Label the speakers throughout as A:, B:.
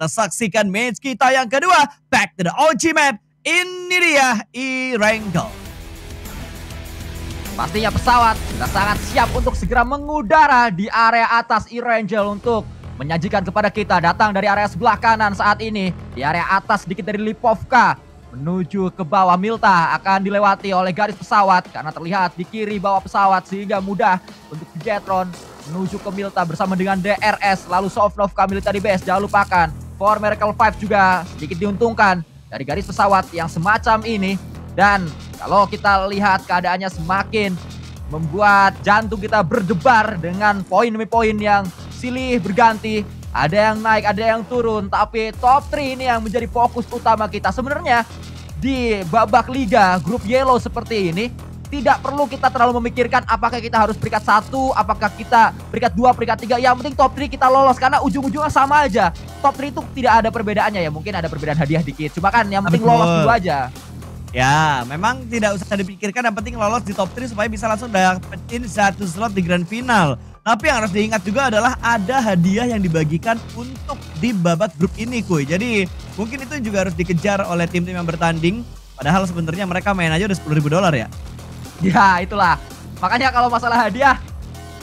A: Kita saksikan match kita yang kedua. Back to the OG map. Ini dia
B: e Pastinya pesawat sudah sangat siap untuk segera mengudara di area atas e untuk menyajikan kepada kita. Datang dari area sebelah kanan saat ini. Di area atas sedikit dari Lipovka menuju ke bawah Milta akan dilewati oleh garis pesawat karena terlihat di kiri bawah pesawat sehingga mudah untuk Jetron menuju ke Milta bersama dengan DRS lalu Sofnovka militer di base jangan lupakan Four Miracle Five juga sedikit diuntungkan dari garis pesawat yang semacam ini. Dan kalau kita lihat keadaannya semakin membuat jantung kita berdebar dengan poin demi poin yang silih berganti. Ada yang naik, ada yang turun, tapi top 3 ini yang menjadi fokus utama kita. Sebenarnya di babak liga grup yellow seperti ini, tidak perlu kita terlalu memikirkan apakah kita harus peringkat satu, apakah kita peringkat dua, peringkat tiga. Yang penting top 3 kita lolos karena ujung-ujungnya sama aja. Top 3 itu tidak ada perbedaannya ya. Mungkin ada perbedaan hadiah dikit. Cuma kan yang penting lolos dulu aja.
C: Ya,
A: memang tidak usah dipikirkan yang penting lolos di top 3 supaya bisa langsung dapetin satu slot di grand final. Tapi yang harus diingat juga adalah ada hadiah yang dibagikan untuk di babak grup ini kuy. Jadi mungkin itu juga harus dikejar oleh tim-tim yang bertanding. Padahal sebenarnya mereka main aja udah ribu dolar ya.
B: Ya itulah Makanya kalau masalah hadiah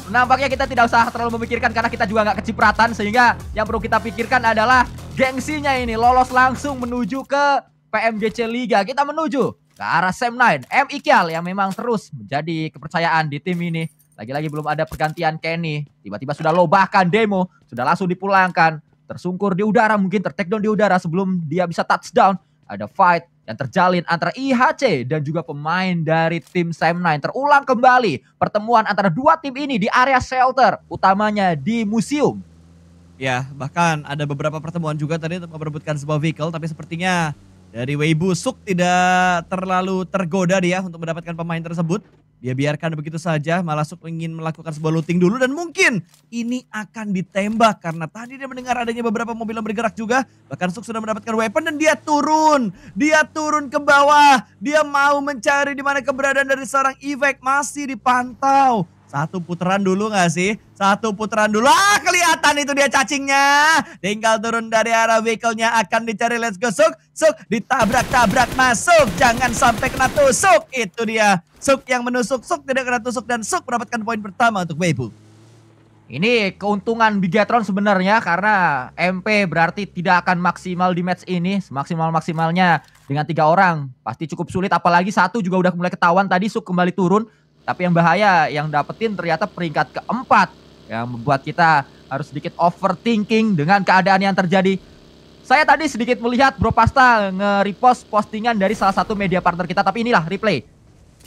B: Nampaknya kita tidak usah terlalu memikirkan Karena kita juga nggak kecipratan Sehingga yang perlu kita pikirkan adalah Gengsinya ini lolos langsung menuju ke PMGC Liga Kita menuju ke arah Sam9 M Ikyal yang memang terus menjadi kepercayaan di tim ini lagi-lagi belum ada pergantian Kenny. Tiba-tiba sudah lobahkan demo. Sudah langsung dipulangkan. Tersungkur di udara mungkin. Tertakedown di udara sebelum dia bisa touchdown. Ada fight yang terjalin antara IHC dan juga pemain dari tim Sam 9 terulang kembali pertemuan antara dua tim ini di area shelter utamanya di museum.
A: Ya, bahkan ada beberapa pertemuan juga tadi untuk memperebutkan sebuah vehicle tapi sepertinya dari Weibu Suk tidak terlalu tergoda dia untuk mendapatkan pemain tersebut dia ya biarkan begitu saja, Malasuk ingin melakukan sebuah looting dulu dan mungkin ini akan ditembak karena tadi dia mendengar adanya beberapa mobil yang bergerak juga. Bahkan Suk sudah mendapatkan weapon dan dia turun. Dia turun ke bawah. Dia mau mencari di mana keberadaan dari seorang Evac masih dipantau. Satu putaran dulu gak sih? Satu putaran dulu. Ah, kelihatan itu dia cacingnya. Tinggal turun dari arah vehicle-nya akan dicari. Let's go, Suk. Suk, ditabrak-tabrak masuk. Jangan sampai
B: kena tusuk. Itu dia. Suk yang menusuk, Suk tidak kena tusuk. Dan Suk mendapatkan poin pertama untuk Weibo. Ini keuntungan Bigatron sebenarnya karena MP berarti tidak akan maksimal di match ini. Maksimal-maksimalnya dengan tiga orang. Pasti cukup sulit apalagi satu juga udah mulai ketahuan tadi Suk kembali turun. Tapi yang bahaya yang dapetin ternyata peringkat keempat yang membuat kita harus sedikit overthinking dengan keadaan yang terjadi. Saya tadi sedikit melihat Bro Pasta nge-repost postingan dari salah satu media partner kita, tapi inilah replay.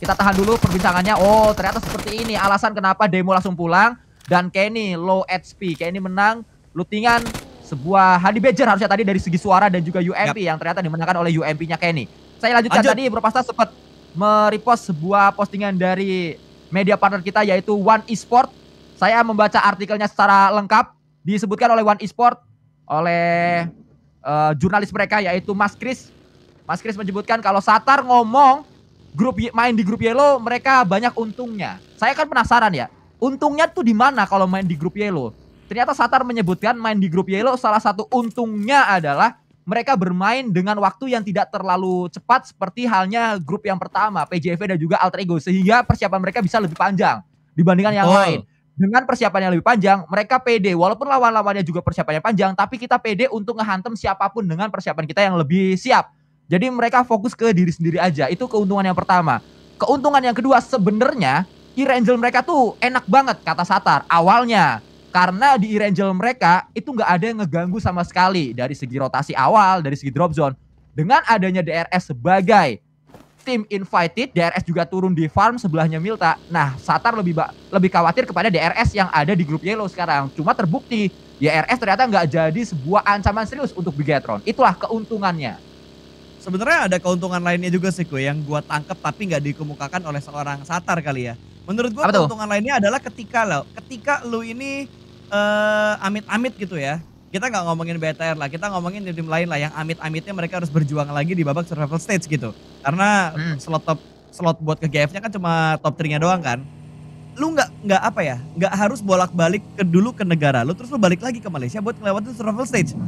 B: Kita tahan dulu perbincangannya. Oh, ternyata seperti ini alasan kenapa demo langsung pulang dan Kenny low HP. Kenny menang lootingan sebuah Hadi Badger harusnya tadi dari segi suara dan juga UMP yep. Ya. yang ternyata dimenangkan oleh UMP-nya Kenny. Saya lanjutkan Lanjut. tadi Bro Pasta sempat merepost sebuah postingan dari media partner kita yaitu One Esport. Saya membaca artikelnya secara lengkap disebutkan oleh One Esport oleh uh, jurnalis mereka yaitu Mas Kris. Mas Kris menyebutkan kalau Satar ngomong grup main di grup Yellow mereka banyak untungnya. Saya kan penasaran ya, untungnya tuh di mana kalau main di grup Yellow? Ternyata Satar menyebutkan main di grup Yellow salah satu untungnya adalah mereka bermain dengan waktu yang tidak terlalu cepat seperti halnya grup yang pertama PJV dan juga Alter Ego sehingga persiapan mereka bisa lebih panjang dibandingkan yang oh. lain. Dengan persiapan yang lebih panjang, mereka pede walaupun lawan-lawannya juga persiapannya panjang, tapi kita pede untuk ngehantem siapapun dengan persiapan kita yang lebih siap. Jadi mereka fokus ke diri sendiri aja. Itu keuntungan yang pertama. Keuntungan yang kedua sebenarnya Angel mereka tuh enak banget kata Satar awalnya karena di Irangel mereka itu nggak ada yang ngeganggu sama sekali dari segi rotasi awal, dari segi drop zone. Dengan adanya DRS sebagai tim invited, DRS juga turun di farm sebelahnya Milta. Nah, Satar lebih lebih khawatir kepada DRS yang ada di grup Yellow sekarang. Cuma terbukti DRS ternyata nggak jadi sebuah ancaman serius untuk Bigatron. Itulah keuntungannya. Sebenarnya ada keuntungan lainnya juga sih gue yang gue
A: tangkep tapi nggak dikemukakan oleh seorang Satar kali ya. Menurut gue keuntungan lainnya adalah ketika lo, ketika lo ini Eh, amit-amit uh, gitu ya. Kita nggak ngomongin BTR lah, kita ngomongin tim-tim lain lah yang amit-amitnya mereka harus berjuang lagi di babak survival stage gitu. Karena hmm. slot top slot buat ke GF-nya kan cuma top 3-nya doang kan. Lu nggak nggak apa ya? nggak harus bolak-balik ke dulu ke negara lu terus lu balik lagi ke Malaysia buat ngelewatin survival stage.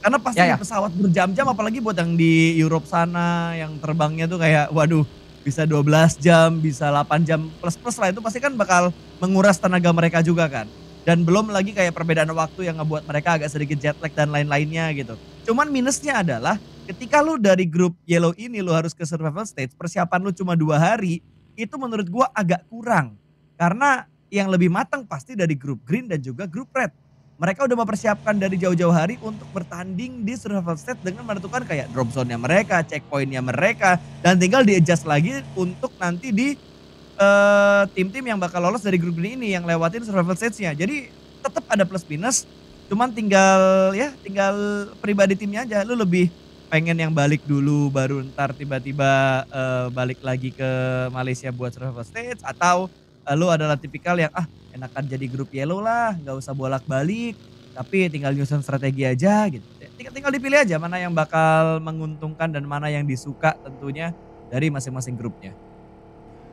A: Karena pasti ya, ya. pesawat berjam-jam apalagi buat yang di Eropa sana yang terbangnya tuh kayak waduh bisa 12 jam, bisa 8 jam plus-plus lah itu pasti kan bakal menguras tenaga mereka juga kan dan belum lagi kayak perbedaan waktu yang ngebuat mereka agak sedikit jet lag dan lain-lainnya gitu. Cuman minusnya adalah ketika lu dari grup yellow ini lu harus ke survival stage, persiapan lu cuma dua hari, itu menurut gua agak kurang. Karena yang lebih matang pasti dari grup green dan juga grup red. Mereka udah mempersiapkan dari jauh-jauh hari untuk bertanding di survival stage dengan menentukan kayak drop zone-nya mereka, checkpoint-nya mereka, dan tinggal di adjust lagi untuk nanti di tim eh, tim-tim yang bakal lolos dari grup ini, yang lewatin survival stage-nya. Jadi tetap ada plus minus, cuman tinggal ya tinggal pribadi timnya aja. Lu lebih pengen yang balik dulu baru ntar tiba-tiba uh, balik lagi ke Malaysia buat survival stage atau uh, lu adalah tipikal yang ah enakan jadi grup yellow lah, nggak usah bolak-balik, tapi tinggal nyusun strategi aja gitu. Tinggal, tinggal dipilih aja mana yang bakal menguntungkan dan mana yang disuka tentunya dari masing-masing grupnya.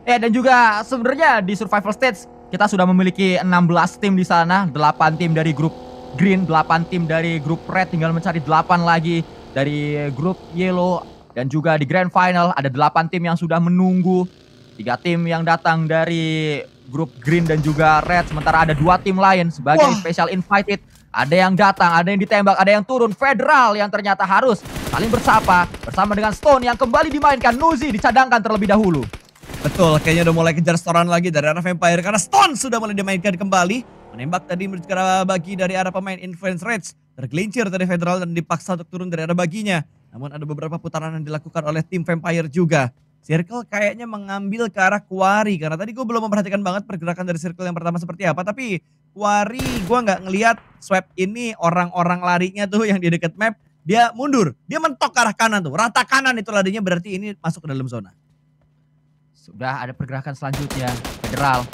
B: Eh dan juga sebenarnya di survival stage kita sudah memiliki 16 tim di sana, 8 tim dari grup green, 8 tim dari grup red tinggal mencari 8 lagi dari grup yellow dan juga di grand final ada 8 tim yang sudah menunggu. 3 tim yang datang dari grup green dan juga red sementara ada dua tim lain sebagai Wah. special invited. Ada yang datang, ada yang ditembak, ada yang turun. Federal yang ternyata harus saling bersapa bersama dengan Stone yang kembali dimainkan. Nuzi dicadangkan terlebih dahulu.
A: Betul, kayaknya udah mulai kejar setoran lagi dari arah Vampire karena Stone sudah mulai dimainkan kembali. Menembak tadi menuju ke arah bagi dari arah pemain Influence Reds. Tergelincir dari Federal dan dipaksa untuk turun dari arah baginya. Namun ada beberapa putaran yang dilakukan oleh tim Vampire juga. Circle kayaknya mengambil ke arah Quarry karena tadi gue belum memperhatikan banget pergerakan dari Circle yang pertama seperti apa. Tapi Quarry gue nggak ngeliat swap ini orang-orang larinya tuh yang di dekat map. Dia mundur, dia mentok ke arah kanan tuh. Rata kanan itu larinya berarti ini masuk ke dalam zona.
B: Sudah ada pergerakan selanjutnya. Federal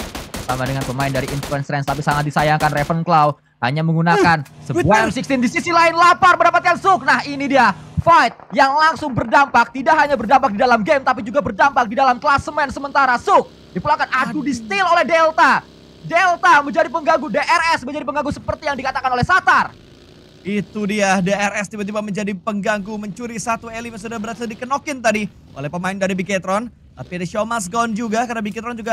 B: sama dengan pemain dari Influence Range tapi sangat disayangkan Ravenclaw hanya menggunakan sebuah M16 di sisi lain lapar mendapatkan suk. Nah, ini dia fight yang langsung berdampak tidak hanya berdampak di dalam game tapi juga berdampak di dalam klasemen sementara suk dipulangkan aduh di steal oleh Delta. Delta menjadi pengganggu DRS menjadi pengganggu seperti yang dikatakan oleh Satar. Itu dia DRS
A: tiba-tiba menjadi pengganggu mencuri satu elemen sudah berhasil dikenokin tadi oleh pemain dari Biketron. Tapi ada must gone juga karena bikin Ron juga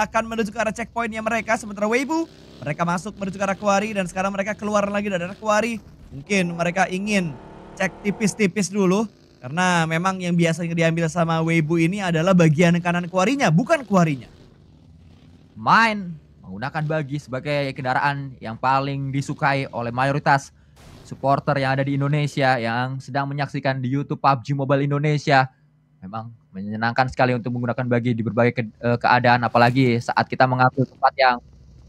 A: akan menuju ke arah checkpointnya mereka. Sementara Weibu mereka masuk menuju ke arah kuari dan sekarang mereka keluar lagi dari arah kuari. Mungkin mereka ingin cek tipis-tipis dulu. Karena memang yang biasanya diambil sama Weibu ini adalah bagian kanan kuarinya, bukan kuarinya.
B: Main menggunakan bagi sebagai kendaraan yang paling disukai oleh mayoritas supporter yang ada di Indonesia yang sedang menyaksikan di YouTube PUBG Mobile Indonesia memang menyenangkan sekali untuk menggunakan bagi di berbagai ke, uh, keadaan apalagi saat kita mengatur tempat yang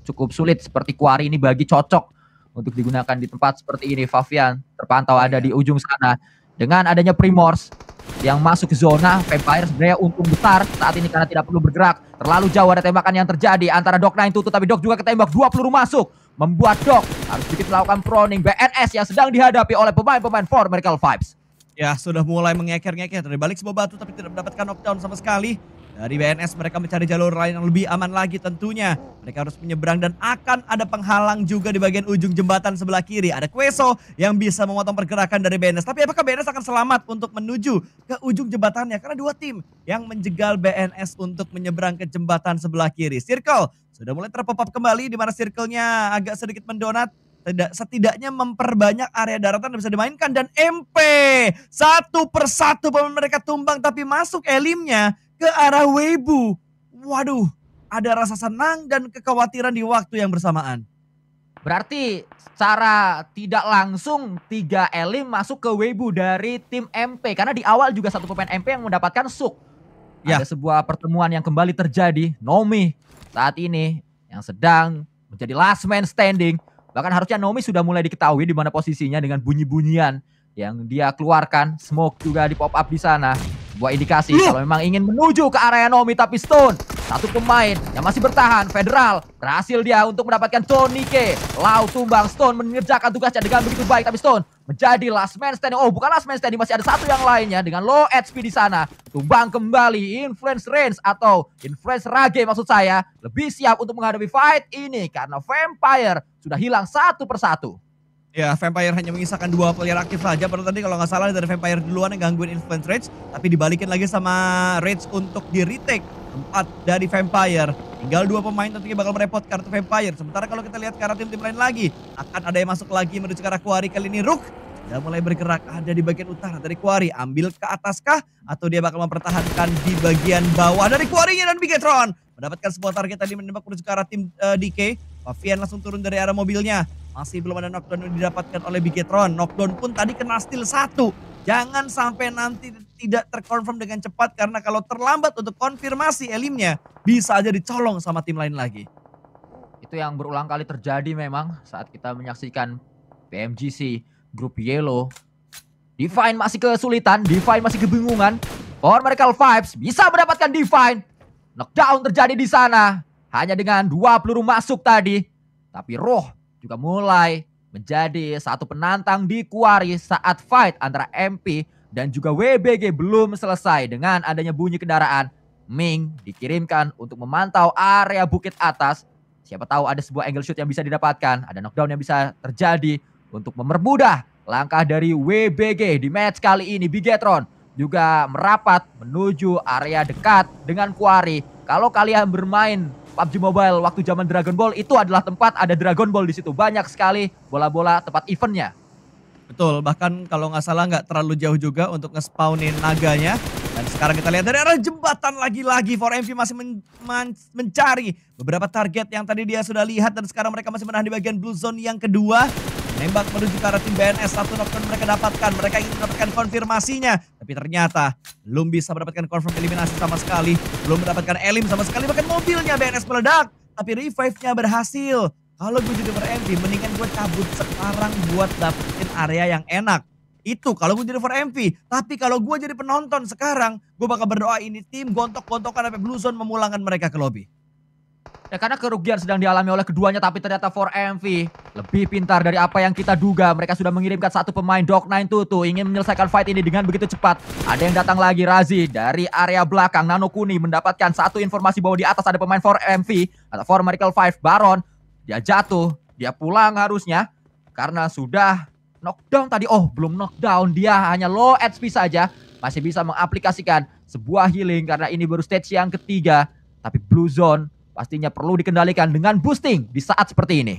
B: cukup sulit seperti kuari ini bagi cocok untuk digunakan di tempat seperti ini Favian terpantau ada di ujung sana dengan adanya Primors yang masuk ke zona Vampire sebenarnya untung besar saat ini karena tidak perlu bergerak terlalu jauh ada tembakan yang terjadi antara Dok 9 tutup tapi Dok juga ketembak dua peluru masuk membuat Dok harus sedikit melakukan proning BNS yang sedang dihadapi oleh pemain-pemain four Miracle Vibes Ya, sudah mulai mengeker-ngeker dari balik sebuah batu tapi tidak mendapatkan knockdown sama sekali.
A: Dari BNS mereka mencari jalur lain yang lebih aman lagi tentunya. Mereka harus menyeberang dan akan ada penghalang juga di bagian ujung jembatan sebelah kiri. Ada Queso yang bisa memotong pergerakan dari BNS. Tapi apakah BNS akan selamat untuk menuju ke ujung jembatannya? Karena dua tim yang menjegal BNS untuk menyeberang ke jembatan sebelah kiri. Circle sudah mulai terpop-up kembali di mana circle-nya agak sedikit mendonat setidaknya memperbanyak area daratan yang bisa dimainkan dan MP satu persatu pemain mereka tumbang tapi masuk elimnya ke arah Weibu. Waduh, ada rasa senang dan kekhawatiran di waktu yang
B: bersamaan. Berarti secara tidak langsung tiga elim masuk ke Weibu dari tim MP karena di awal juga satu pemain MP yang mendapatkan suk. Ya. Ada sebuah pertemuan yang kembali terjadi. Nomi saat ini yang sedang menjadi last man standing Bahkan harusnya nomi sudah mulai diketahui di mana posisinya dengan bunyi-bunyian yang dia keluarkan. Smoke juga di pop up di sana. Sebuah indikasi kalau memang ingin menuju ke area Nomi tapi stone. Satu pemain yang masih bertahan, Federal. Berhasil dia untuk mendapatkan Tony K. Lau tumbang Stone mengerjakan tugasnya dengan begitu baik. Tapi Stone menjadi last man standing. Oh, bukan last man standing, masih ada satu yang lainnya dengan low HP di sana. Tumbang kembali influence range atau influence rage maksud saya. Lebih siap untuk menghadapi fight ini karena vampire sudah hilang satu persatu. Ya, Vampire hanya mengisahkan dua player aktif saja.
A: Padahal tadi kalau nggak salah dari Vampire duluan yang gangguin influence Rage. Tapi dibalikin lagi sama Rage untuk di retake. Empat dari Vampire. Tinggal dua pemain tentunya bakal merepot kartu Vampire. Sementara kalau kita lihat ke arah tim-tim lain lagi. Akan ada yang masuk lagi menuju ke arah Quarry kali ini. Rook sudah mulai bergerak ada di bagian utara dari Quarry. Ambil ke atas kah? Atau dia bakal mempertahankan di bagian bawah dari Quarry-nya dan Bigetron. Mendapatkan sebuah target tadi menembak menuju ke arah tim uh, eh, DK. Pavian langsung turun dari arah mobilnya. Masih belum ada knockdown yang didapatkan oleh Bigetron. Knockdown pun tadi kena steal satu. Jangan sampai nanti tidak terkonfirm dengan cepat karena kalau terlambat untuk konfirmasi elimnya bisa aja dicolong sama tim lain lagi.
B: Itu yang berulang kali terjadi memang saat kita menyaksikan PMGC grup Yellow. Divine masih kesulitan, Divine masih kebingungan. Power Miracle Vibes bisa mendapatkan Divine. Knockdown terjadi di sana hanya dengan dua peluru masuk tadi. Tapi Roh juga mulai menjadi satu penantang di Kuari saat fight antara MP dan juga WBG belum selesai dengan adanya bunyi kendaraan. Ming dikirimkan untuk memantau area bukit atas. Siapa tahu ada sebuah angle shoot yang bisa didapatkan, ada knockdown yang bisa terjadi untuk mempermudah langkah dari WBG di match kali ini Bigetron juga merapat menuju area dekat dengan kuari Kalau kalian bermain PUBG Mobile waktu zaman Dragon Ball itu adalah tempat ada Dragon Ball di situ banyak sekali bola-bola tempat eventnya. Betul, bahkan
A: kalau nggak salah nggak terlalu jauh juga untuk nge ngespawnin naganya. Dan sekarang kita lihat dari arah jembatan lagi-lagi 4MV masih men men mencari beberapa target yang tadi dia sudah lihat dan sekarang mereka masih menahan di bagian blue zone yang kedua. menembak menuju ke arah tim BNS, satu knockdown mereka dapatkan. Mereka ingin mendapatkan konfirmasinya. Tapi ternyata belum bisa mendapatkan confirm eliminasi sama sekali. Belum mendapatkan elim sama sekali. Bahkan mobilnya BNS meledak. Tapi revive-nya berhasil. Kalau gue jadi for MP, mendingan gue cabut sekarang buat dapetin area yang enak. Itu kalau gue jadi for MP. Tapi kalau gue jadi penonton sekarang, gue bakal berdoa ini tim
B: gontok-gontokan sampai Blue Zone memulangkan mereka ke lobby. Ya karena kerugian sedang dialami oleh keduanya tapi ternyata 4MV lebih pintar dari apa yang kita duga. Mereka sudah mengirimkan satu pemain Dog9 Tutu ingin menyelesaikan fight ini dengan begitu cepat. Ada yang datang lagi Razi dari area belakang. Nano Kuni mendapatkan satu informasi bahwa di atas ada pemain 4MV atau 4 Miracle 5 Baron. Dia jatuh, dia pulang harusnya karena sudah knockdown tadi. Oh, belum knockdown. Dia hanya low HP saja. Masih bisa mengaplikasikan sebuah healing karena ini baru stage yang ketiga. Tapi Blue Zone pastinya perlu dikendalikan dengan boosting di saat seperti ini.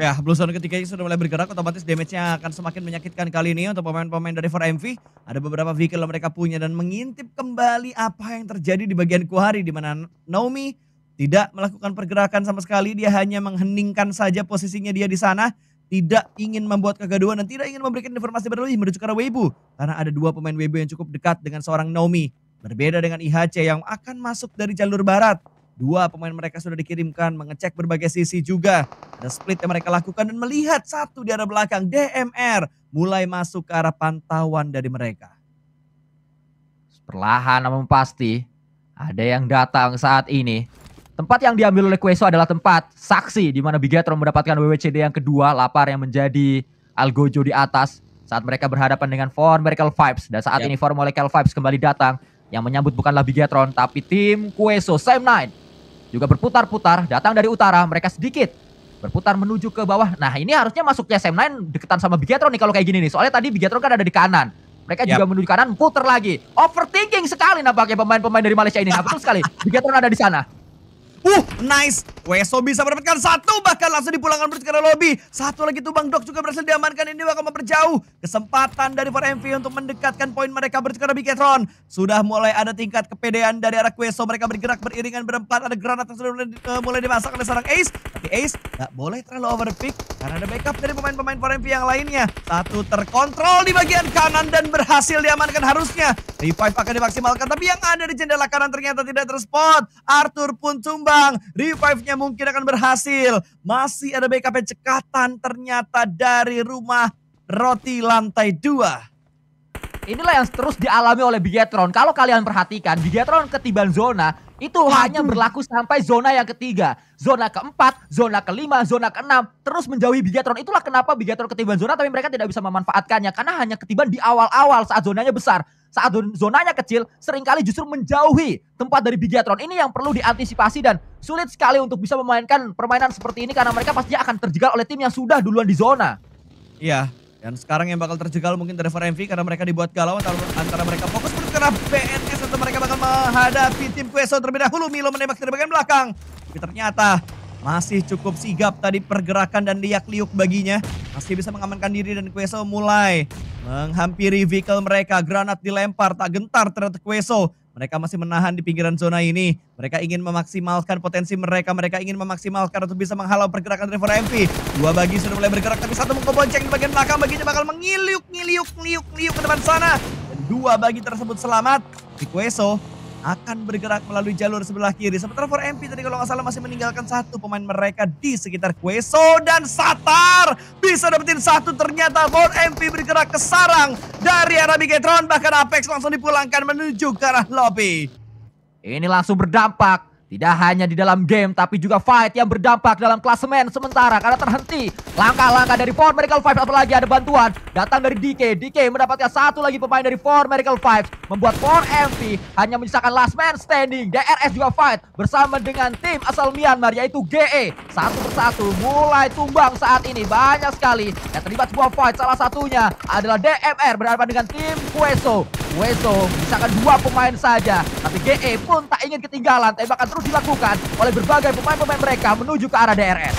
B: Ya, Blue Zone ketika ini sudah mulai bergerak, otomatis damage-nya akan semakin menyakitkan kali ini untuk
A: pemain-pemain dari 4MV. Ada beberapa vehicle yang mereka punya dan mengintip kembali apa yang terjadi di bagian Kuhari, di mana Naomi tidak melakukan pergerakan sama sekali, dia hanya mengheningkan saja posisinya dia di sana, tidak ingin membuat kegaduhan dan tidak ingin memberikan informasi berlebih menuju ke Weibu Karena ada dua pemain Weibo yang cukup dekat dengan seorang Naomi. Berbeda dengan IHC yang akan masuk dari jalur barat. Dua pemain mereka sudah dikirimkan mengecek berbagai sisi juga. Ada split yang mereka lakukan dan melihat satu di arah belakang DMR mulai masuk ke arah
B: pantauan dari mereka. Perlahan namun pasti ada yang datang saat ini. Tempat yang diambil oleh Kueso adalah tempat saksi di mana Bigatron mendapatkan WWCD yang kedua, lapar yang menjadi Algojo di atas saat mereka berhadapan dengan form Miracle Vibes dan saat yep. ini form Miracle Vibes kembali datang yang menyambut bukanlah Bigatron tapi tim Kueso same Nine juga berputar-putar datang dari utara mereka sedikit berputar menuju ke bawah. Nah, ini harusnya masuknya sm 9 deketan sama Bigetron nih kalau kayak gini nih. Soalnya tadi Bigetron kan ada di kanan. Mereka yep. juga menuju kanan, puter lagi. Overthinking sekali nampaknya pemain-pemain dari Malaysia ini. Nah, betul sekali. Bigetron ada di sana. Uh, nice. Weso bisa mendapatkan satu, bahkan langsung
A: dipulangkan menuju ke lobby. Satu lagi tuh Bang Dok juga berhasil diamankan. Ini bakal memperjauh. Kesempatan dari 4MV untuk mendekatkan poin mereka menuju ke lobby Sudah mulai ada tingkat kepedean dari arah Weso. Mereka bergerak beriringan berempat. Ada granat yang sudah mulai, eh, dimasak oleh seorang Ace. Tapi Ace nggak boleh terlalu overpick karena ada backup dari pemain-pemain 4MV yang lainnya. Satu terkontrol di bagian kanan dan berhasil diamankan harusnya. Revive akan dimaksimalkan, tapi yang ada di jendela kanan ternyata tidak terspot. Arthur pun tumbang terbang. Revive-nya mungkin akan berhasil. Masih
B: ada BKP cekatan ternyata dari rumah roti lantai 2. Inilah yang terus dialami oleh Bigetron. Kalau kalian perhatikan, Bigetron ketiban zona itu Aduh. hanya berlaku sampai zona yang ketiga. Zona keempat, zona kelima, zona keenam. Terus menjauhi Bigetron. Itulah kenapa Bigetron ketiban zona tapi mereka tidak bisa memanfaatkannya. Karena hanya ketiban di awal-awal saat zonanya besar saat zonanya kecil seringkali justru menjauhi tempat dari Bigatron. Ini yang perlu diantisipasi dan sulit sekali untuk bisa memainkan permainan seperti ini karena mereka pastinya akan terjegal oleh tim yang sudah duluan di zona.
A: Iya, dan sekarang yang bakal terjegal mungkin Trevor MV karena mereka dibuat galau antara, mereka fokus karena BNS atau mereka bakal menghadapi tim Queso terlebih dahulu. Milo menembak dari bagian belakang. Tapi ternyata masih cukup sigap tadi pergerakan dan liak-liuk baginya. Masih bisa mengamankan diri dan Queso mulai menghampiri vehicle mereka. Granat dilempar, tak gentar terhadap Queso. Mereka masih menahan di pinggiran zona ini. Mereka ingin memaksimalkan potensi mereka. Mereka ingin memaksimalkan untuk bisa menghalau pergerakan driver MP. Dua bagi sudah mulai bergerak, tapi satu mengkobonceng di bagian belakang. Baginya bakal mengiliuk, ngiliuk, ngiliuk, ngiliuk ke depan sana. Dan dua bagi tersebut selamat. Di Queso akan bergerak melalui jalur sebelah kiri. Sementara 4MP tadi kalau nggak salah masih meninggalkan satu pemain mereka di sekitar Queso dan Satar. Bisa dapetin satu ternyata 4MP bergerak ke sarang
B: dari arah Bigetron. Bahkan Apex langsung dipulangkan menuju ke arah lobby. Ini langsung berdampak tidak hanya di dalam game, tapi juga fight yang berdampak dalam klasemen sementara karena terhenti. Langkah-langkah dari Four Miracle Five apalagi ada bantuan datang dari DK. DK mendapatkan satu lagi pemain dari Four Miracle Five, membuat Four MP hanya menyisakan last man standing. DRS juga fight bersama dengan tim asal Myanmar yaitu GE. Satu persatu mulai tumbang saat ini banyak sekali yang terlibat sebuah fight. Salah satunya adalah DMR berhadapan dengan tim Kueso. Kueso misalkan dua pemain saja, tapi GE pun tak ingin ketinggalan tembakan terus harus dilakukan oleh berbagai pemain-pemain mereka menuju ke arah DRS.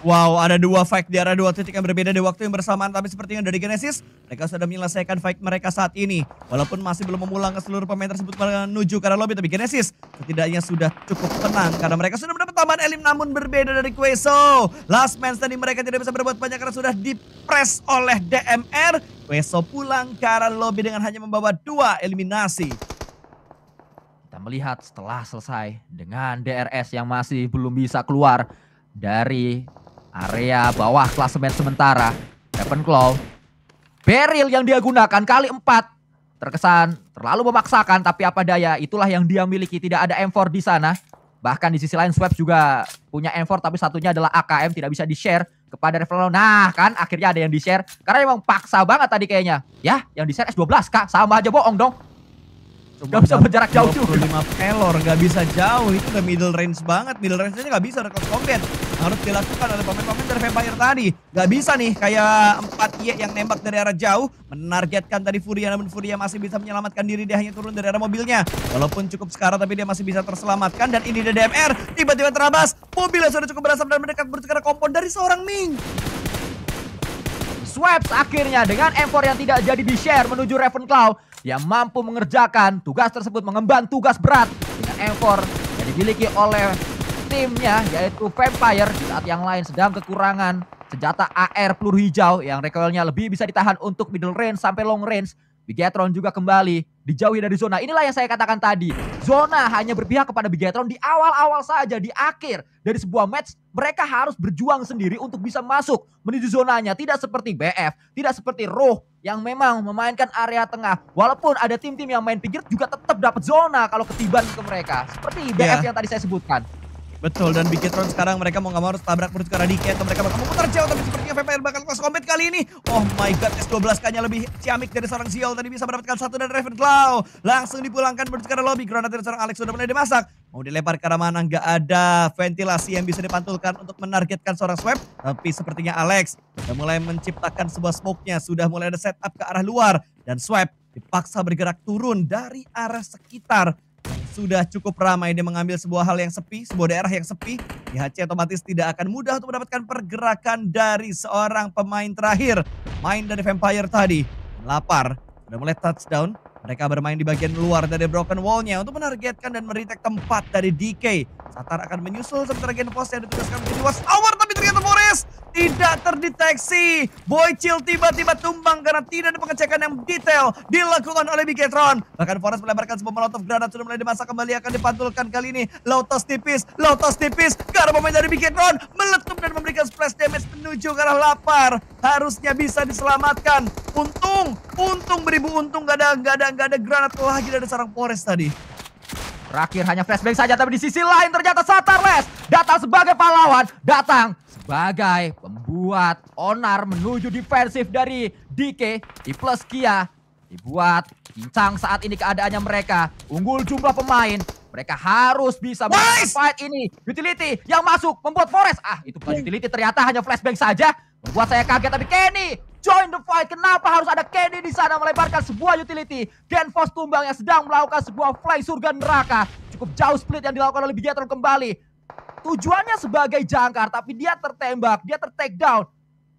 A: Wow, ada dua fight di arah dua titik yang berbeda di waktu yang bersamaan. Tapi sepertinya dari Genesis, mereka sudah menyelesaikan fight mereka saat ini. Walaupun masih belum memulang ke seluruh pemain tersebut menuju ke arah lobby. Tapi Genesis setidaknya sudah cukup tenang. Karena mereka sudah mendapat tambahan elim namun berbeda dari Queso. Last man standing mereka tidak bisa berbuat banyak karena sudah dipres oleh DMR. Queso pulang ke arah lobby dengan hanya membawa dua eliminasi
B: melihat setelah selesai dengan DRS yang masih belum bisa keluar dari area bawah klasemen sementara. Ravenclaw, Beril yang dia gunakan kali empat terkesan terlalu memaksakan tapi apa daya itulah yang dia miliki tidak ada M4 di sana. Bahkan di sisi lain Swap juga punya M4 tapi satunya adalah AKM tidak bisa di-share kepada Ravenclaw. Nah kan akhirnya ada yang di-share karena emang paksa banget tadi kayaknya. Ya yang di-share S12 kak sama aja bohong dong. Coba gak bisa berjarak jauh juga.
A: 25 pelor, gak bisa jauh. Itu udah middle range banget. Middle range-nya gak bisa ada combat. Harus dilakukan oleh pemain-pemain dari Vampire tadi. Gak bisa nih, kayak 4 Y yang nembak dari arah jauh. Menargetkan tadi Furia, namun Furia masih bisa menyelamatkan diri. Dia hanya turun dari arah mobilnya. Walaupun cukup sekarang, tapi dia masih bisa terselamatkan. Dan ini dia DMR. Tiba-tiba terabas. Mobilnya sudah cukup berasap dan mendekat bertukar kompon dari
B: seorang Ming. Swaps akhirnya dengan M4 yang tidak jadi di-share menuju Ravenclaw yang mampu mengerjakan tugas tersebut mengemban tugas berat dengan m yang dimiliki oleh timnya yaitu Vampire di saat yang lain sedang kekurangan senjata AR peluru hijau yang recoilnya lebih bisa ditahan untuk middle range sampai long range. Bigetron juga kembali dijauhi dari zona. Inilah yang saya katakan tadi. Zona hanya berpihak kepada Bigetron di awal-awal saja, di akhir dari sebuah match. Mereka harus berjuang sendiri untuk bisa masuk menuju zonanya. Tidak seperti BF, tidak seperti Roh yang memang memainkan area tengah. Walaupun ada tim-tim yang main pinggir juga tetap dapat zona kalau ketiban ke mereka. Seperti BF yeah. yang tadi saya sebutkan.
A: Betul, dan Bigetron sekarang mereka mau nggak mau harus tabrak menuju ke arah atau mereka bakal memutar jauh tapi sepertinya VPR bakal close combat kali ini. Oh my god, s 12 k lebih ciamik dari seorang Zion tadi bisa mendapatkan satu dan Ravenclaw. Langsung dipulangkan menuju ke lobby. Granat dari seorang Alex sudah mulai dimasak. Mau dilempar ke arah mana? Nggak ada ventilasi yang bisa dipantulkan untuk menargetkan seorang swab. Tapi sepertinya Alex sudah mulai menciptakan sebuah smoke-nya. Sudah mulai ada setup ke arah luar. Dan swab dipaksa bergerak turun dari arah sekitar sudah cukup ramai dia mengambil sebuah hal yang sepi, sebuah daerah yang sepi. IHC otomatis tidak akan mudah untuk mendapatkan pergerakan dari seorang pemain terakhir. Main dari Vampire tadi, lapar, sudah mulai touchdown. Mereka bermain di bagian luar dari broken wall-nya untuk menargetkan dan meritek tempat dari DK. Satar akan menyusul sementara Genpos yang ditugaskan menjadi was hour tapi ternyata Forest tidak terdeteksi. Boy Chill tiba-tiba tumbang karena tidak ada pengecekan yang detail dilakukan oleh Bigetron. Bahkan Forest melebarkan sebuah molotov granat sudah mulai dimasak kembali akan dipantulkan kali ini. Lotus tipis, Lotus tipis karena pemain dari Bigetron meletup dan memberikan splash damage menuju ke arah lapar. Harusnya bisa diselamatkan. Untung, untung
B: beribu untung gak ada gak ada gak ada granat lagi dari sarang Forest tadi. Terakhir hanya flashbang saja tapi di sisi lain ternyata Satarles datang sebagai pahlawan, datang sebagai pembuat onar menuju defensif dari DK di plus Kia. Dibuat Kincang saat ini keadaannya mereka. Unggul jumlah pemain. Mereka harus bisa menang fight ini. Utility yang masuk membuat Forest. Ah, itu bukan utility. Ternyata hanya flashbang saja. Membuat saya kaget. Tapi Kenny join the fight. Kenapa harus ada Kenny di sana melebarkan sebuah utility. Genfos tumbang yang sedang melakukan sebuah fly surga neraka. Cukup jauh split yang dilakukan oleh Bigetron kembali tujuannya sebagai jangkar tapi dia tertembak, dia tertake down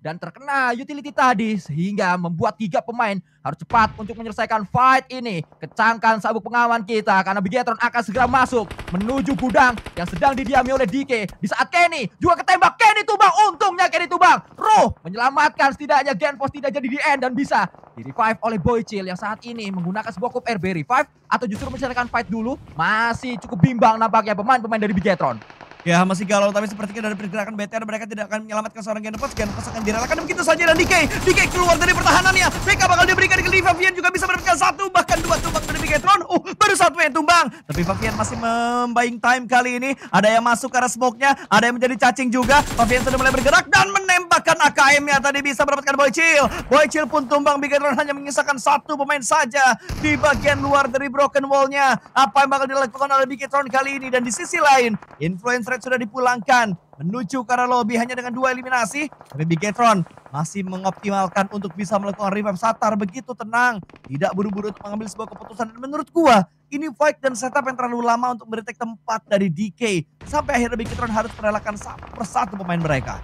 B: dan terkena utility tadi sehingga membuat tiga pemain harus cepat untuk menyelesaikan fight ini. Kecangkan sabuk pengaman kita karena Bigetron akan segera masuk menuju gudang yang sedang didiami oleh DK. Di saat Kenny juga ketembak, Kenny tumbang. Untungnya Kenny tumbang. Roh menyelamatkan setidaknya Genpost tidak jadi di end dan bisa di revive oleh Chill yang saat ini menggunakan sebuah cup RB revive atau justru menyelesaikan fight dulu. Masih cukup bimbang nampaknya pemain-pemain dari Bigetron. Ya masih galau tapi seperti sepertinya dari pergerakan BTR mereka tidak akan menyelamatkan
A: seorang yang sekian pas akan direlakan begitu saja dan DK. DK keluar dari pertahanannya. PK bakal diberikan ke Lee juga bisa mendapatkan satu bahkan dua tumbang dari Bigetron. Oh uh, baru satu yang tumbang. Tapi Fabian masih membuying time kali ini. Ada yang masuk ke smoke-nya. Ada yang menjadi cacing juga. Fabian sudah mulai bergerak dan menembakkan AKM-nya tadi bisa mendapatkan Boycil. Boycil pun tumbang Bigetron hanya menyisakan satu pemain saja di bagian luar dari broken wall-nya. Apa yang bakal dilakukan oleh Bigetron kali ini dan di sisi lain influencer Fred sudah dipulangkan menuju ke arah lobby hanya dengan dua eliminasi. Tapi Bigetron masih mengoptimalkan untuk bisa melakukan revive Satar begitu tenang. Tidak buru-buru untuk mengambil sebuah keputusan. Dan menurut gua ini fight dan setup yang terlalu lama untuk meretek tempat dari DK. Sampai akhirnya Bigetron harus merelakan satu persatu pemain mereka.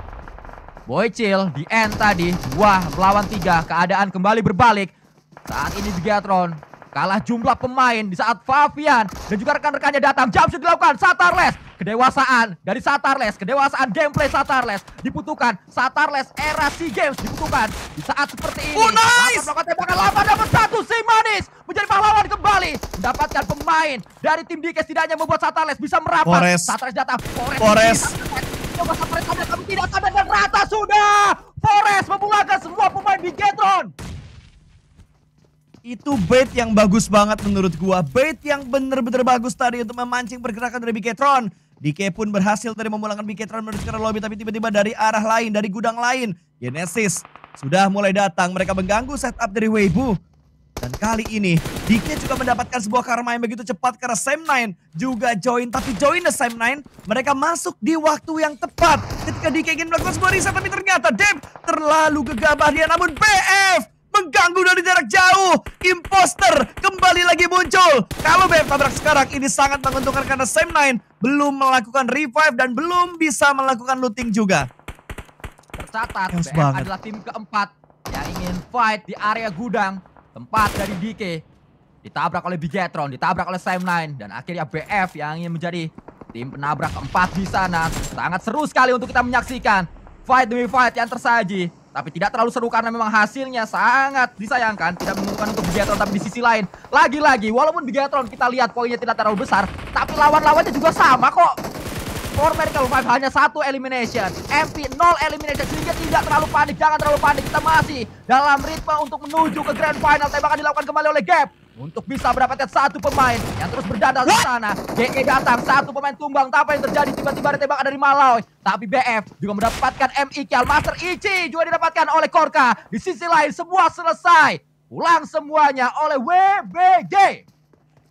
B: Boy Boycil di end tadi, Wah melawan tiga, keadaan kembali berbalik. Saat ini Bigetron Kalah jumlah pemain di saat Fabian dan juga rekan-rekannya datang. Jump shoot dilakukan. Satarles. Kedewasaan dari Satarles. Kedewasaan gameplay Satarles. Dibutuhkan. Satarles era SEA Games dibutuhkan. Di saat seperti ini. Oh nice. Melakukan tembakan lama dapat satu. Si Manis menjadi pahlawan kembali. Mendapatkan pemain dari tim DK setidaknya membuat Satarles bisa merapat. Forest. Satarles datang. Forest. Forest. Coba Satarles ada tidak ada dan rata sudah. Forest memulakan semua pemain di Getron.
A: Itu bait yang bagus banget menurut gua. Bait yang bener-bener bagus tadi untuk memancing pergerakan dari Biketron. Dike pun berhasil dari memulangkan Biketron menuju ke lobby tapi tiba-tiba dari arah lain, dari gudang lain. Genesis sudah mulai datang, mereka mengganggu setup dari Weibo. Dan kali ini, Dike juga mendapatkan sebuah karma yang begitu cepat karena Sam 9 juga join. Tapi join the Sam 9, mereka masuk di waktu yang tepat. Ketika Dike ingin melakukan sebuah riset tapi ternyata Dev terlalu gegabah dia. Namun BF mengganggu dari jarak jauh. Imposter kembali lagi muncul. Kalau BF tabrak sekarang ini sangat menguntungkan karena Sam 9 belum melakukan revive dan belum bisa melakukan looting juga.
B: Tercatat yes BF banget. adalah tim keempat yang ingin fight di area gudang tempat dari DK. Ditabrak oleh Bigetron, ditabrak oleh Sam 9 dan akhirnya BF yang ingin menjadi tim penabrak keempat di sana. Sangat seru sekali untuk kita menyaksikan fight demi fight yang tersaji tapi tidak terlalu seru karena memang hasilnya sangat disayangkan. Tidak menguntungkan untuk Bigatron, tapi di sisi lain. Lagi-lagi, walaupun Bigatron kita lihat poinnya tidak terlalu besar, tapi lawan-lawannya juga sama kok. For Medical 5 hanya satu elimination MP 0 elimination sehingga tidak terlalu panik jangan terlalu panik kita masih dalam ritme untuk menuju ke grand final tembakan dilakukan kembali oleh Gap untuk bisa mendapatkan satu pemain yang terus berjanda di sana. GE datang, satu pemain tumbang. Tapi yang terjadi? Tiba-tiba ada tembakan dari Malawi. Tapi BF juga mendapatkan MIK. Master Ichi juga didapatkan oleh Korka. Di sisi lain, semua selesai. Pulang semuanya oleh WBG.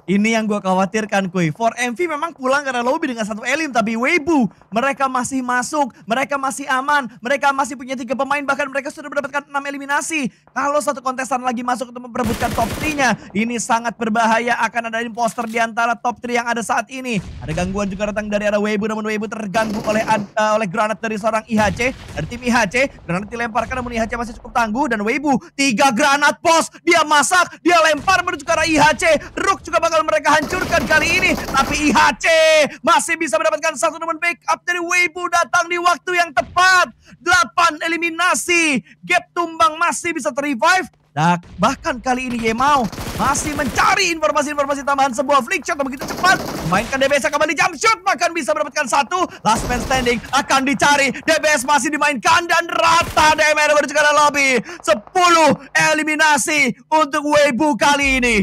A: Ini yang gue khawatirkan kuy.
B: For mv memang
A: pulang karena lobby dengan satu elim. Tapi Weibu, mereka masih masuk. Mereka masih aman. Mereka masih punya tiga pemain. Bahkan mereka sudah mendapatkan enam eliminasi. Kalau satu kontestan lagi masuk untuk memperebutkan top 3-nya. Ini sangat berbahaya. Akan ada imposter di antara top 3 yang ada saat ini. Ada gangguan juga datang dari arah Weibu. Namun Weibu terganggu oleh uh, oleh granat dari seorang IHC. Dari tim IHC. Granat dilemparkan namun IHC masih cukup tangguh. Dan Weibu, tiga granat pos. Dia masak, dia lempar menuju ke arah IHC. Ruk juga bakal bakal mereka hancurkan kali ini. Tapi IHC masih bisa mendapatkan satu teman backup dari Weibo datang di waktu yang tepat. Delapan eliminasi. Gap tumbang masih bisa terrevive. Nah, bahkan kali ini Yemau masih mencari informasi-informasi tambahan sebuah flick shot begitu cepat. Mainkan DBS yang kembali jump shot bahkan bisa mendapatkan satu. Last man standing akan dicari. DBS masih dimainkan dan rata DMR baru juga lobby. sepuluh eliminasi untuk
B: Weibo kali ini.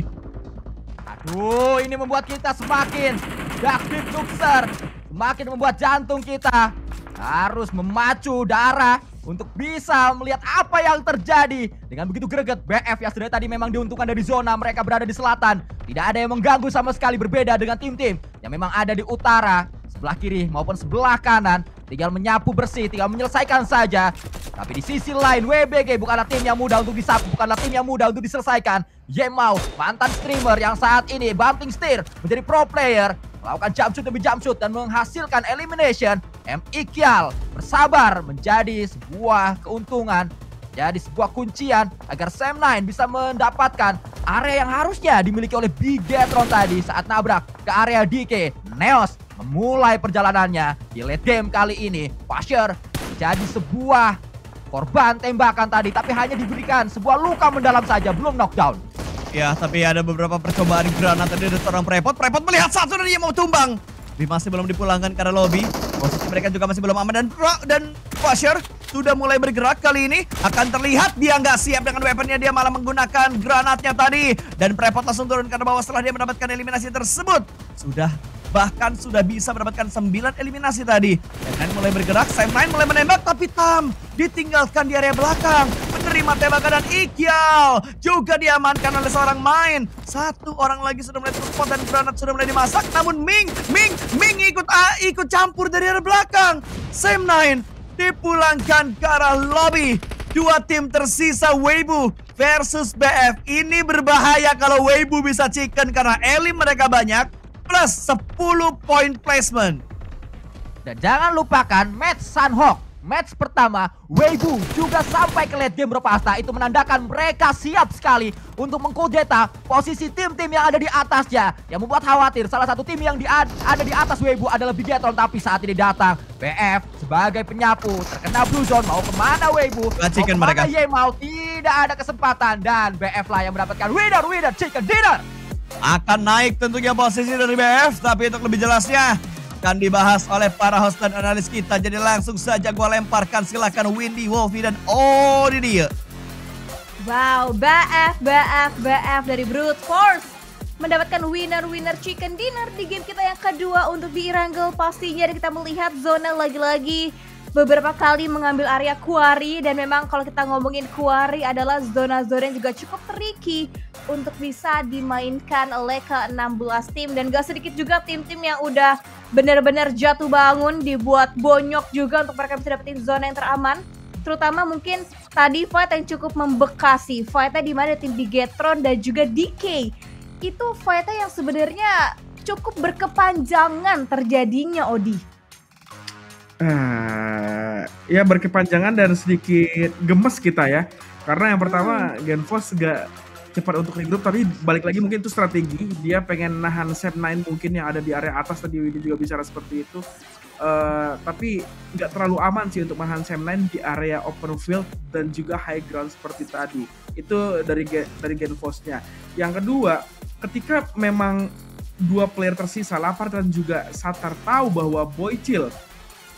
B: Wow, ini membuat kita semakin Daktif Tuxer Semakin membuat jantung kita Harus memacu darah Untuk bisa melihat apa yang terjadi Dengan begitu greget BF yang sebenarnya tadi memang diuntungkan dari zona Mereka berada di selatan Tidak ada yang mengganggu sama sekali Berbeda dengan tim-tim yang memang ada di utara Sebelah kiri maupun sebelah kanan Tinggal menyapu bersih, tinggal menyelesaikan saja. Tapi di sisi lain, WBG bukanlah tim yang mudah untuk disapu, bukanlah tim yang mudah untuk diselesaikan. Yemau, mantan streamer yang saat ini banting steer menjadi pro player, melakukan jump shoot demi jump shoot dan menghasilkan elimination. M. Iqyal bersabar menjadi sebuah keuntungan jadi sebuah kuncian agar Sam 9 bisa mendapatkan area yang harusnya dimiliki oleh Bigetron tadi saat nabrak ke area DK. Neos mulai perjalanannya di late game kali ini. Pasher jadi sebuah korban tembakan tadi, tapi hanya diberikan sebuah luka mendalam saja, belum knockdown.
A: Ya, tapi ada beberapa percobaan granat tadi dari seorang Prepot.
B: Prepot melihat satu dan dia mau tumbang.
A: Tapi masih belum dipulangkan karena lobby. Posisi mereka juga masih belum aman dan dan Washer sudah mulai bergerak kali ini. Akan terlihat dia nggak siap dengan weaponnya. Dia malah menggunakan granatnya tadi. Dan Prepot langsung turun karena bawah setelah dia mendapatkan eliminasi tersebut. Sudah bahkan sudah bisa mendapatkan 9 eliminasi tadi. sam mulai bergerak, Sam9 mulai menembak tapi Tam ditinggalkan di area belakang. Menerima tembakan dan Iqyal juga diamankan oleh seorang main. Satu orang lagi sudah mulai terpot dan granat sudah mulai dimasak. Namun Ming, Ming, Ming ikut A, ah, ikut campur dari area belakang. Sam9 dipulangkan ke arah lobby. Dua tim tersisa Weibu versus BF. Ini berbahaya kalau Weibu bisa chicken karena elim mereka banyak plus 10 point
B: placement. Dan jangan lupakan match Sunhawk. Match pertama, Weibu juga sampai ke late game Bro Itu menandakan mereka siap sekali untuk mengkudeta posisi tim-tim yang ada di atasnya. Yang membuat khawatir salah satu tim yang ada di atas Weibu adalah Bigetron. Tapi saat ini datang, BF sebagai penyapu terkena Blue Zone. Mau kemana Weibu? Mau kemana mereka. Yemau? Tidak ada kesempatan. Dan BF lah yang mendapatkan winner-winner chicken dinner
A: akan naik tentunya posisi dari BF. Tapi untuk lebih jelasnya akan dibahas oleh para host dan analis kita. Jadi langsung saja gue lemparkan silahkan Windy, Wolfie, dan oh dia.
C: Wow, BF, BF, BF dari Brute Force mendapatkan winner-winner chicken dinner di game kita yang kedua untuk di Irangle pastinya dan kita melihat zona lagi-lagi beberapa kali mengambil area Kuari dan memang kalau kita ngomongin Kuari adalah zona-zona yang juga cukup tricky untuk bisa dimainkan oleh ke-16 tim dan gak sedikit juga tim-tim yang udah benar-benar jatuh bangun dibuat bonyok juga untuk mereka bisa dapetin zona yang teraman terutama mungkin tadi fight yang cukup membekasi fightnya di mana tim Bigetron dan juga DK itu fightnya yang sebenarnya cukup berkepanjangan terjadinya Odi.
D: Nah, ya berkepanjangan dan sedikit gemes kita ya. Karena yang pertama hmm. Genfos gak cepat untuk regroup tapi balik lagi mungkin itu strategi dia pengen nahan set 9 mungkin yang ada di area atas tadi Widi juga bicara seperti itu uh, tapi nggak terlalu aman sih untuk menahan Sam 9 di area open field dan juga high ground seperti tadi itu dari dari Gen nya yang kedua ketika memang dua player tersisa lapar dan juga Satar tahu bahwa Boychil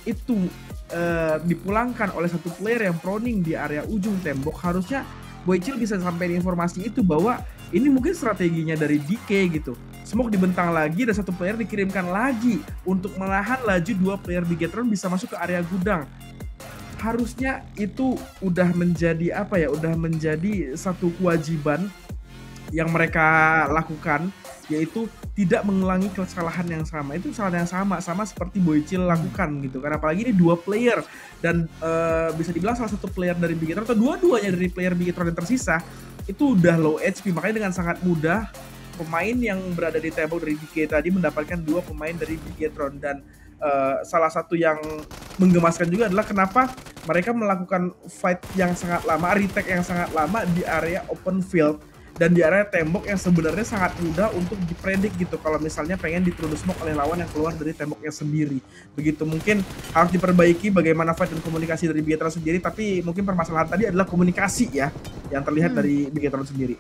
D: itu uh, dipulangkan oleh satu player yang proning di area ujung tembok harusnya Boycil bisa sampai informasi itu bahwa ini mungkin strateginya dari DK gitu. Smoke dibentang lagi dan satu player dikirimkan lagi untuk menahan laju dua player Bigetron bisa masuk ke area gudang. Harusnya itu udah menjadi apa ya? Udah menjadi satu kewajiban yang mereka lakukan yaitu tidak mengulangi kesalahan yang sama itu kesalahan yang sama sama seperti Boycil lakukan gitu karena apalagi ini dua player dan uh, bisa dibilang salah satu player dari Bigetron Etron atau dua-duanya dari player Bigetron yang tersisa itu udah low HP makanya dengan sangat mudah pemain yang berada di table dari BK tadi mendapatkan dua pemain dari Bigetron dan uh, salah satu yang menggemaskan juga adalah kenapa mereka melakukan fight yang sangat lama, retake yang sangat lama di area open field dan di area tembok yang sebenarnya sangat mudah untuk dipredik gitu kalau misalnya pengen ditrudus smoke oleh lawan yang keluar dari temboknya sendiri begitu mungkin harus diperbaiki bagaimana fight dan komunikasi dari Bigetron sendiri tapi mungkin permasalahan tadi adalah komunikasi ya yang terlihat hmm. dari Bigetron sendiri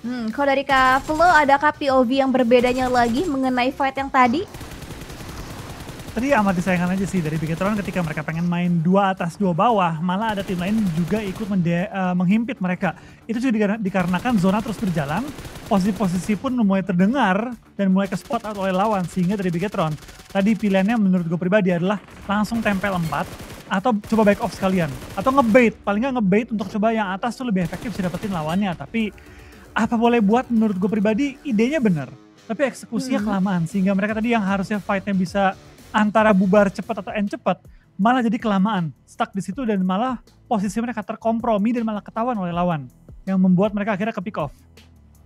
C: Hmm, kalau dari Kak Flo, adakah POV yang berbedanya lagi mengenai fight yang tadi?
A: Tadi amat disayangkan aja sih dari Bigetron ketika mereka pengen main dua atas dua bawah, malah ada tim lain juga ikut mende, uh, menghimpit mereka. Itu juga dikarenakan zona terus berjalan, posisi-posisi pun mulai terdengar dan mulai ke spot out oleh lawan sehingga dari Bigetron. Tadi pilihannya menurut gue pribadi adalah langsung tempel empat atau coba back off sekalian atau ngebait paling nggak ngebait untuk coba yang atas tuh lebih efektif sih dapetin lawannya tapi apa boleh buat menurut gue pribadi idenya bener tapi eksekusinya hmm. kelamaan sehingga mereka tadi yang harusnya fightnya bisa antara bubar cepat atau end cepat malah jadi kelamaan stuck di situ dan malah posisi mereka terkompromi dan malah ketahuan oleh lawan yang membuat mereka akhirnya ke pick off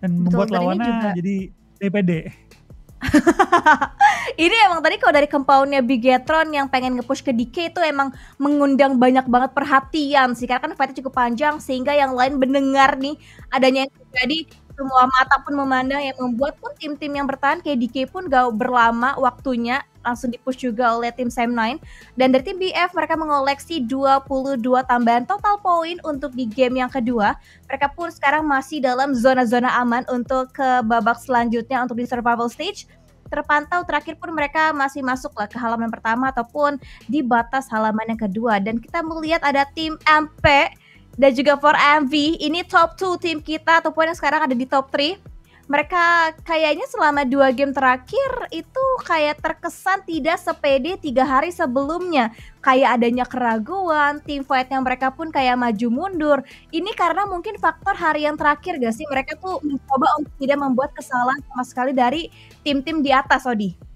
C: dan Betul, membuat lawannya juga. jadi DPD ini emang tadi kalau dari compoundnya Bigetron yang pengen ngepush ke DK itu emang mengundang banyak banget perhatian sih karena kan fightnya cukup panjang sehingga yang lain mendengar nih adanya yang terjadi semua mata pun memandang yang membuat pun tim-tim yang bertahan kayak DK pun gak berlama waktunya langsung dipush juga oleh tim Sam9 dan dari tim BF mereka mengoleksi 22 tambahan total poin untuk di game yang kedua mereka pun sekarang masih dalam zona-zona aman untuk ke babak selanjutnya untuk di survival stage terpantau terakhir pun mereka masih masuk lah ke halaman pertama ataupun di batas halaman yang kedua dan kita melihat ada tim MP dan juga for MV ini top 2 tim kita ataupun yang sekarang ada di top 3 mereka kayaknya selama dua game terakhir itu kayak terkesan tidak sepede tiga hari sebelumnya kayak adanya keraguan tim yang mereka pun kayak maju mundur ini karena mungkin faktor hari yang terakhir gak sih mereka tuh mencoba untuk tidak membuat kesalahan sama sekali dari tim-tim di atas Odi